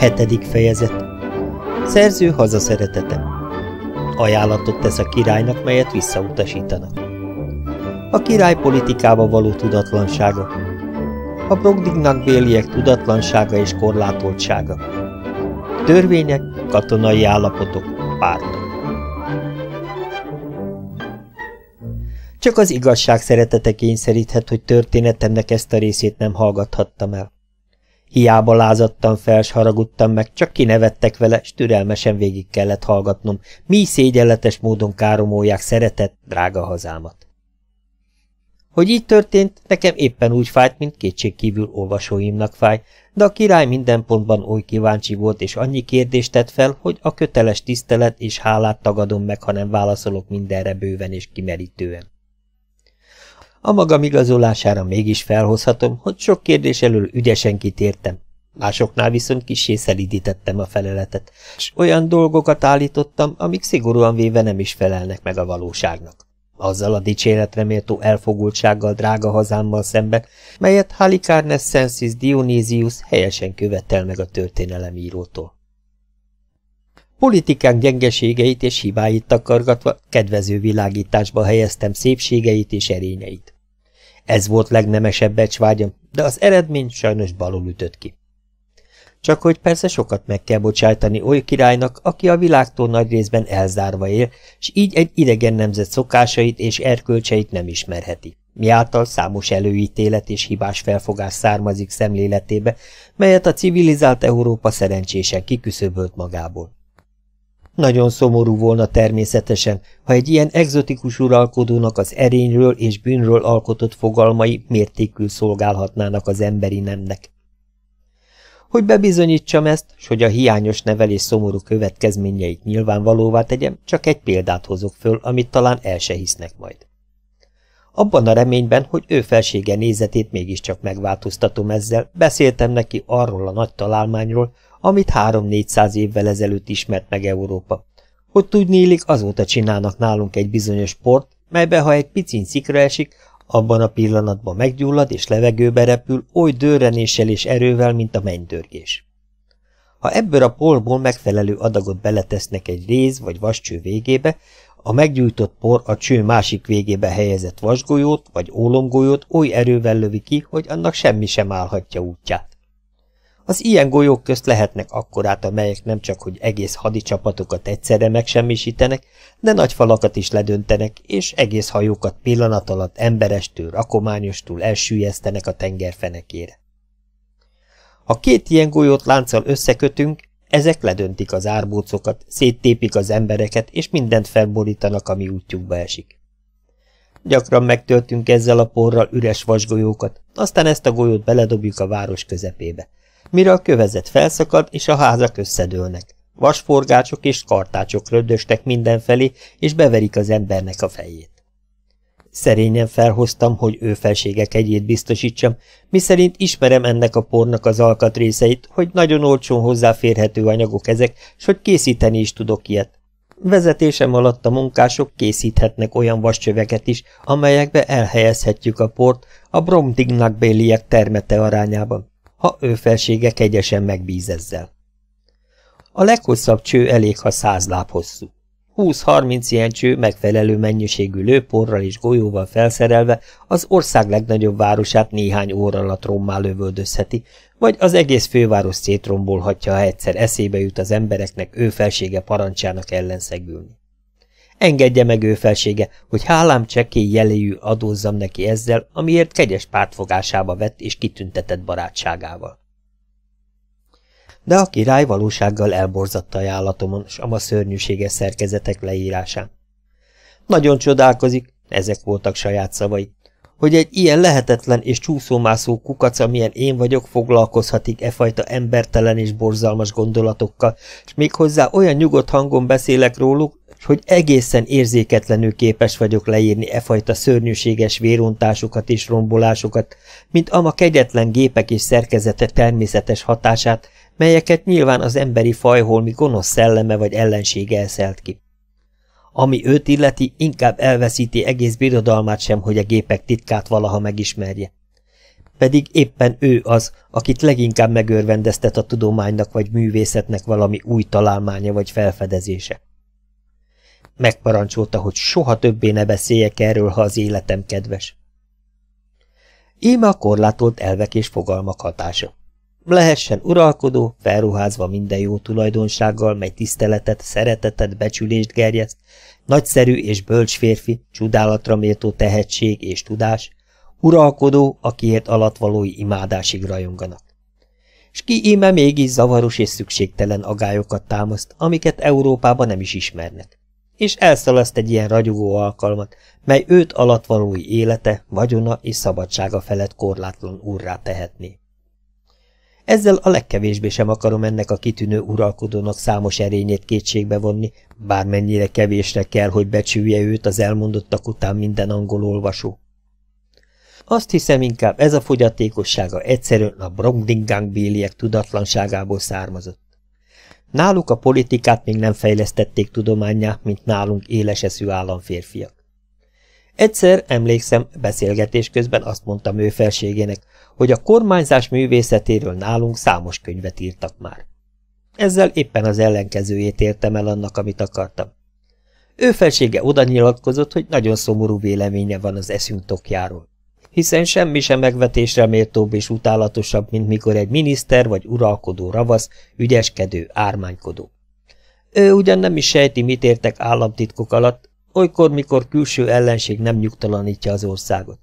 Hetedik fejezet Szerző hazaszeretete Ajánlatot tesz a királynak, melyet visszautasítanak. A király politikába való tudatlansága A Brogdignak béliek tudatlansága és korlátoltsága Törvények, katonai állapotok, pártok Csak az igazság szeretete kényszeríthet, hogy történetemnek ezt a részét nem hallgathattam el. Hiába lázadtam fel, s haragudtam meg, csak kinevettek vele, s türelmesen végig kellett hallgatnom, mi szégyenletes módon káromolják szeretett, drága hazámat. Hogy így történt, nekem éppen úgy fájt, mint kétségkívül olvasóimnak fáj, de a király minden pontban oly kíváncsi volt, és annyi kérdést tett fel, hogy a köteles tisztelet és hálát tagadom meg, ha nem válaszolok mindenre bőven és kimerítően. A magam igazolására mégis felhozhatom, hogy sok kérdés elől ügyesen kitértem. Másoknál viszont kissé szelidítettem a feleletet, és olyan dolgokat állítottam, amik szigorúan véve nem is felelnek meg a valóságnak. Azzal a dicséretre méltó elfogultsággal drága hazámmal szemben, melyet Halicarnes Sensis Dionysius helyesen követel meg a történelemírótól. Politikánk gyengeségeit és hibáit takargatva kedvező világításba helyeztem szépségeit és erényeit. Ez volt legnemesebb becsvágyam, de az eredmény sajnos balul ütött ki. Csak hogy persze sokat meg kell bocsájtani oly királynak, aki a világtól nagy részben elzárva él, s így egy idegen nemzet szokásait és erkölcseit nem ismerheti. Miáltal számos előítélet és hibás felfogás származik szemléletébe, melyet a civilizált Európa szerencsésen kiküszöbölt magából. Nagyon szomorú volna természetesen, ha egy ilyen egzotikus uralkodónak az erényről és bűnről alkotott fogalmai mértékül szolgálhatnának az emberi nemnek. Hogy bebizonyítsam ezt, s hogy a hiányos nevelés szomorú következményeit nyilvánvalóvá tegyem, csak egy példát hozok föl, amit talán el se hisznek majd. Abban a reményben, hogy ő felsége nézetét mégiscsak megváltoztatom ezzel, beszéltem neki arról a nagy találmányról, amit három-négyszáz évvel ezelőtt ismert meg Európa. Hogy tudnélik, azóta csinálnak nálunk egy bizonyos port, melybe ha egy picin szikra esik, abban a pillanatban meggyullad és levegőbe repül oly dőrenéssel és erővel, mint a mennydörgés. Ha ebből a polból megfelelő adagot beletesznek egy réz vagy vascső végébe, a meggyújtott por a cső másik végébe helyezett vasgolyót vagy ólomgolyót oly erővel lövi ki, hogy annak semmi sem állhatja útját. Az ilyen golyók közt lehetnek akkorát, amelyek nem csak, hogy egész hadicsapatokat egyszerre megsemmisítenek, de nagy falakat is ledöntenek, és egész hajókat pillanat alatt emberestől, rakományostól elsüllyesztenek a tenger fenekére. Ha két ilyen golyót lánccal összekötünk, ezek ledöntik az árbócokat, széttépik az embereket, és mindent felborítanak, ami útjukba esik. Gyakran megtöltünk ezzel a porral üres vasgolyókat, aztán ezt a golyót beledobjuk a város közepébe mire a kövezet felszakad, és a házak összedőlnek. Vasforgácsok és kartácsok rödöstek mindenfelé, és beverik az embernek a fejét. Szerényen felhoztam, hogy ő felségek egyét biztosítsam, miszerint ismerem ennek a pornak az alkatrészeit, hogy nagyon olcsón hozzáférhető anyagok ezek, s hogy készíteni is tudok ilyet. Vezetésem alatt a munkások készíthetnek olyan vascsöveket is, amelyekbe elhelyezhetjük a port a béliek termete arányában ha ő felsége kegyesen megbíz ezzel. A leghosszabb cső elég, ha száz láb hosszú. 20-30 ilyen cső megfelelő mennyiségű lőporral és golyóval felszerelve az ország legnagyobb városát néhány óra alatt rommá lövöldözheti, vagy az egész főváros szétrombolhatja, ha egyszer eszébe jut az embereknek ő felsége parancsának ellenszegülni. Engedje meg ő felsége, hogy hálám csekély jeléjű adózzam neki ezzel, amiért kegyes pártfogásába vett és kitüntetett barátságával. De a király valósággal elborzadt ajánlatomon s ama szörnyűséges szerkezetek leírásán. Nagyon csodálkozik, ezek voltak saját szavai, hogy egy ilyen lehetetlen és csúszómászó kukac, amilyen én vagyok, foglalkozhatik e fajta embertelen és borzalmas gondolatokkal, és még hozzá olyan nyugodt hangon beszélek róluk, s hogy egészen érzéketlenül képes vagyok leírni e fajta szörnyűséges vérontásokat és rombolásokat, mint ama kegyetlen gépek és szerkezete természetes hatását, melyeket nyilván az emberi fajholmi gonosz szelleme vagy ellensége elszelt ki. Ami őt illeti, inkább elveszíti egész birodalmát sem, hogy a gépek titkát valaha megismerje. Pedig éppen ő az, akit leginkább megörvendeztet a tudománynak vagy művészetnek valami új találmánya vagy felfedezése. Megparancsolta, hogy soha többé ne beszéljek erről, ha az életem kedves. Íme a korlátolt elvek és fogalmak hatása. Lehessen uralkodó, felruházva minden jó tulajdonsággal, mely tiszteletet, szeretetet, becsülést gerjeszt, nagyszerű és bölcs férfi, csodálatra méltó tehetség és tudás, uralkodó, akiért alatvalói imádásig rajonganak. S ki íme mégis zavaros és szükségtelen agályokat támaszt, amiket Európában nem is ismernek és elszalaszt egy ilyen ragyogó alkalmat, mely őt alattvalói élete, vagyona és szabadsága felett korlátlan úrrá tehetné. Ezzel a legkevésbé sem akarom ennek a kitűnő uralkodónak számos erényét kétségbe vonni, bármennyire kevésre kell, hogy becsülje őt az elmondottak után minden angol olvasó. Azt hiszem inkább ez a fogyatékossága egyszerűen a Brongdingang béliek tudatlanságából származott. Náluk a politikát még nem fejlesztették tudományá, mint nálunk éles eszű államférfiak. Egyszer, emlékszem, beszélgetés közben azt mondtam ő felségének, hogy a kormányzás művészetéről nálunk számos könyvet írtak már. Ezzel éppen az ellenkezőjét értem el annak, amit akartam. Ő felsége oda nyilatkozott, hogy nagyon szomorú véleménye van az eszünk tokjáról hiszen semmi sem megvetésre méltóbb és utálatosabb, mint mikor egy miniszter vagy uralkodó ravasz, ügyeskedő, ármánykodó. Ő ugyan nem is sejti, mit értek államtitkok alatt, olykor, mikor külső ellenség nem nyugtalanítja az országot.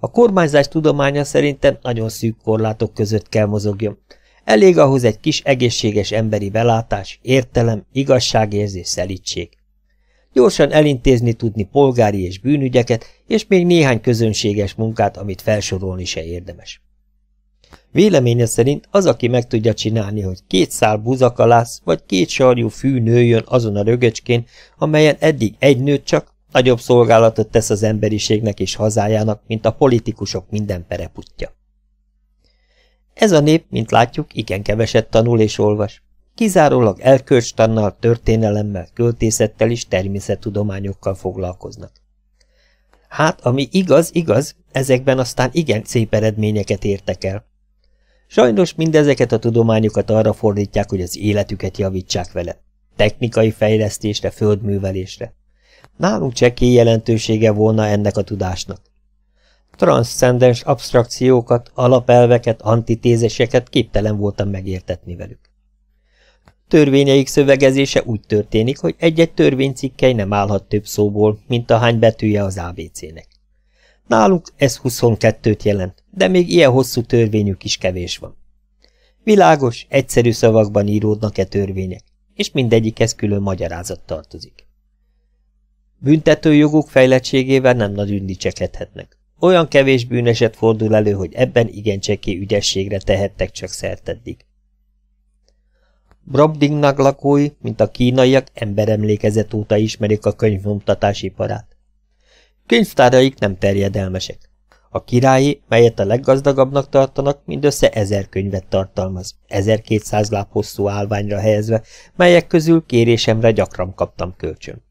A kormányzás tudománya szerintem nagyon szűk korlátok között kell mozogjon. Elég ahhoz egy kis egészséges emberi belátás, értelem, igazságérzés, szelítség gyorsan elintézni tudni polgári és bűnügyeket, és még néhány közönséges munkát, amit felsorolni se érdemes. Véleménye szerint az, aki meg tudja csinálni, hogy két szál buzakalász vagy két sarjú fű nőjön azon a rögöcskén, amelyen eddig egy nőt csak, nagyobb szolgálatot tesz az emberiségnek és hazájának, mint a politikusok minden pereputja. Ez a nép, mint látjuk, igen keveset tanul és olvas kizárólag elkölcstannal, történelemmel, költészettel és természettudományokkal foglalkoznak. Hát, ami igaz, igaz, ezekben aztán igen szép eredményeket értek el. Sajnos mindezeket a tudományokat arra fordítják, hogy az életüket javítsák vele. Technikai fejlesztésre, földművelésre. Nálunk csekély jelentősége volna ennek a tudásnak. Transzcendens abstrakciókat, alapelveket, antitézeseket képtelen voltam megértetni velük. Törvényeik szövegezése úgy történik, hogy egy-egy törvénycikkely nem állhat több szóból, mint a hány betűje az ABC-nek. Náluk ez 22-t jelent, de még ilyen hosszú törvényük is kevés van. Világos, egyszerű szavakban íródnak-e törvények, és mindegyikhez külön magyarázat tartozik. Büntetőjoguk fejlettségével nem nagy ündicsekedhetnek. Olyan kevés bűneset fordul elő, hogy ebben igen ügyességre tehettek csak szert Brobdingnak lakói, mint a kínaiak, emberemlékezet óta ismerik a iparát. Könyvtáraik nem terjedelmesek. A királyi, melyet a leggazdagabbnak tartanak, mindössze ezer könyvet tartalmaz, 1200 láb hosszú állványra helyezve, melyek közül kérésemre gyakran kaptam kölcsön.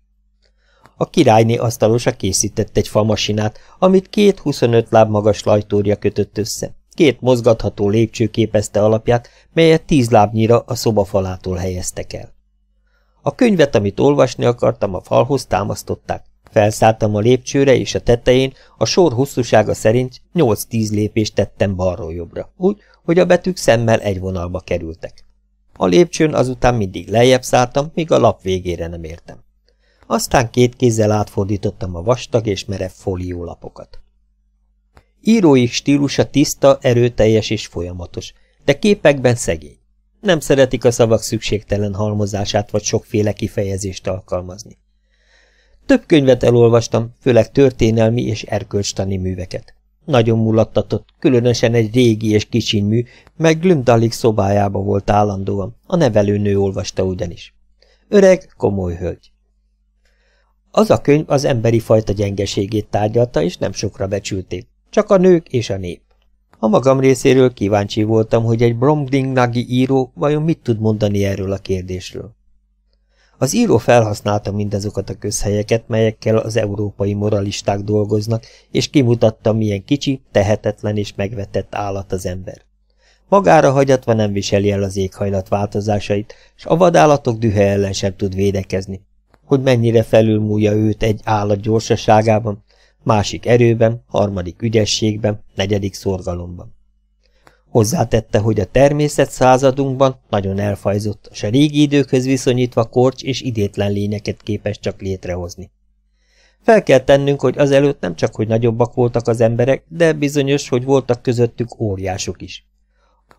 A királyné asztalosa készített egy famasinát, amit két 25 láb magas lajtórja kötött össze két mozgatható lépcső képezte alapját, melyet tíz lábnyira a szoba falától helyeztek el. A könyvet, amit olvasni akartam, a falhoz támasztották. Felszálltam a lépcsőre, és a tetején a sor hosszúsága szerint 8-10 lépést tettem balról jobbra, úgy, hogy a betűk szemmel egy vonalba kerültek. A lépcsőn azután mindig lejjebb szálltam, míg a lap végére nem értem. Aztán két kézzel átfordítottam a vastag és merev fóliólapokat. Írói stílusa tiszta, erőteljes és folyamatos, de képekben szegény. Nem szeretik a szavak szükségtelen halmozását vagy sokféle kifejezést alkalmazni. Több könyvet elolvastam, főleg történelmi és erkölcstani műveket. Nagyon mulattatott, különösen egy régi és kicsin mű, meg Glümdalik szobájába volt állandóan, a nevelőnő olvasta ugyanis. Öreg, komoly hölgy. Az a könyv az emberi fajta gyengeségét tárgyalta, és nem sokra becsülték. Csak a nők és a nép. A magam részéről kíváncsi voltam, hogy egy Bromding Bromdingnagi író vajon mit tud mondani erről a kérdésről. Az író felhasználta mindazokat a közhelyeket, melyekkel az európai moralisták dolgoznak, és kimutatta, milyen kicsi, tehetetlen és megvetett állat az ember. Magára hagyatva nem viseli el az éghajlat változásait, s a vadállatok dühe ellen sem tud védekezni. Hogy mennyire felülmúlja őt egy állat gyorsaságában, másik erőben, harmadik ügyességben, negyedik szorgalomban. Hozzátette, hogy a természet századunkban nagyon elfajzott, s a régi időkhöz viszonyítva korcs és idétlen lényeket képes csak létrehozni. Fel kell tennünk, hogy azelőtt nem csak, hogy nagyobbak voltak az emberek, de bizonyos, hogy voltak közöttük óriások is.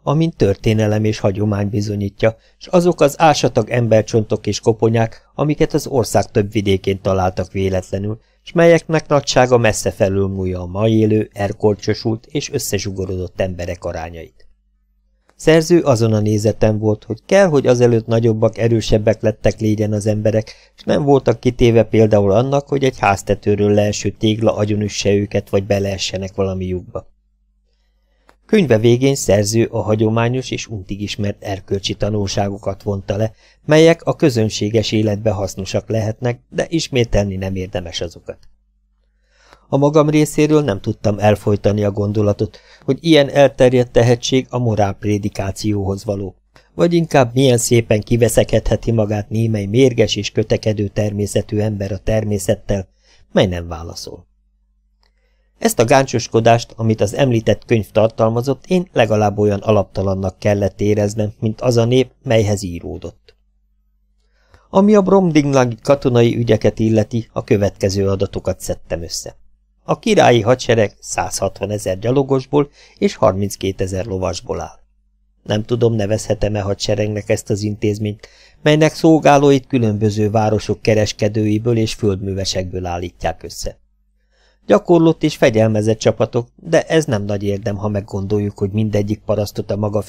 Amint történelem és hagyomány bizonyítja, és azok az ásatag embercsontok és koponyák, amiket az ország több vidékén találtak véletlenül, s melyeknek nagysága messze felülmúlja a mai élő, erkorcsosult és összesugorodott emberek arányait. Szerző azon a nézeten volt, hogy kell, hogy azelőtt nagyobbak, erősebbek lettek légyen az emberek, és nem voltak kitéve például annak, hogy egy háztetőről leeső tégla agyonüsse őket, vagy beleessenek valami lyukba. Könyve végén szerző a hagyományos és untig ismert erkölcsi tanulságokat vonta le, melyek a közönséges életbe hasznosak lehetnek, de ismételni nem érdemes azokat. A magam részéről nem tudtam elfolytani a gondolatot, hogy ilyen elterjedt tehetség a morál prédikációhoz való, vagy inkább milyen szépen kiveszekedheti magát némely mérges és kötekedő természetű ember a természettel, mely nem válaszol. Ezt a gáncsoskodást, amit az említett könyv tartalmazott, én legalább olyan alaptalannak kellett éreznem, mint az a nép, melyhez íródott. Ami a bromdinglagi katonai ügyeket illeti, a következő adatokat szedtem össze. A királyi hadsereg 160 ezer gyalogosból és 32 ezer lovasból áll. Nem tudom, nevezhetem-e hadseregnek ezt az intézményt, melynek szolgálóit különböző városok kereskedőiből és földművesekből állítják össze. Gyakorlott és fegyelmezett csapatok, de ez nem nagy érdem, ha meggondoljuk, hogy mindegyik parasztot a maga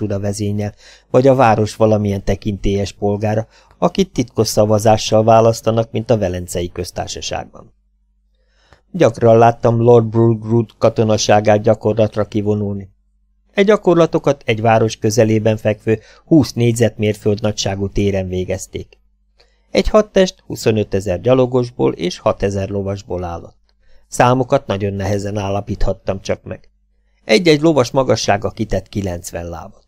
ura vezényel, vagy a város valamilyen tekintélyes polgára, akit titkos szavazással választanak, mint a Velencei köztársaságban. Gyakran láttam Lord Brulgrud katonaságát gyakorlatra kivonulni. Egy gyakorlatokat egy város közelében fekvő 20 négyzetmérföld nagyságú téren végezték. Egy hadtest 25 ezer gyalogosból és 6 ezer lovasból állott. Számokat nagyon nehezen állapíthattam csak meg. Egy-egy lovas magassága kitett 90 lábat.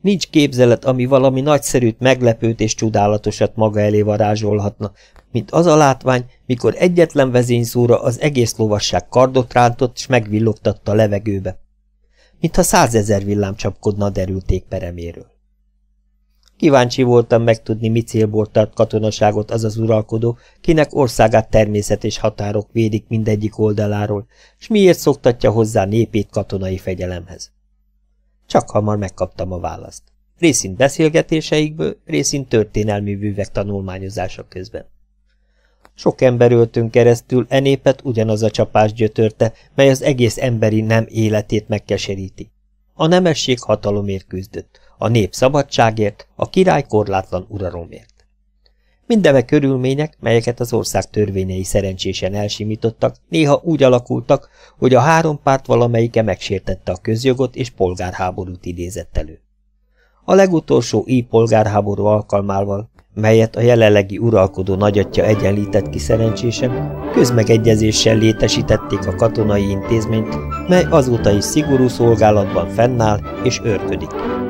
Nincs képzelet, ami valami nagyszerűt, meglepőt és csodálatosat maga elé varázsolhatna, mint az a látvány, mikor egyetlen vezényszóra az egész lovasság kardot rántott és megvillogtatta levegőbe, mintha százezer villám csapkodna a derülték pereméről. Kíváncsi voltam megtudni, mi célból tart katonaságot az az uralkodó, kinek országát természet és határok védik mindegyik oldaláról, s miért szoktatja hozzá népét katonai fegyelemhez. Csak hamar megkaptam a választ. Részint beszélgetéseikből, részint történelmi művek tanulmányozása közben. Sok ember öltünk keresztül, e népet ugyanaz a csapás gyötörte, mely az egész emberi nem életét megkeseríti. A nemesség hatalomért küzdött, a nép szabadságért, a király korlátlan uralomért. Mindeme körülmények, melyeket az ország törvényei szerencsésen elsimítottak, néha úgy alakultak, hogy a három párt valamelyike megsértette a közjogot és polgárháborút idézett elő. A legutolsó íj polgárháború alkalmával, melyet a jelenlegi uralkodó nagyatja egyenlített ki szerencsésen, közmegegyezéssel létesítették a katonai intézményt, mely azóta is szigorú szolgálatban fennáll és őrködik.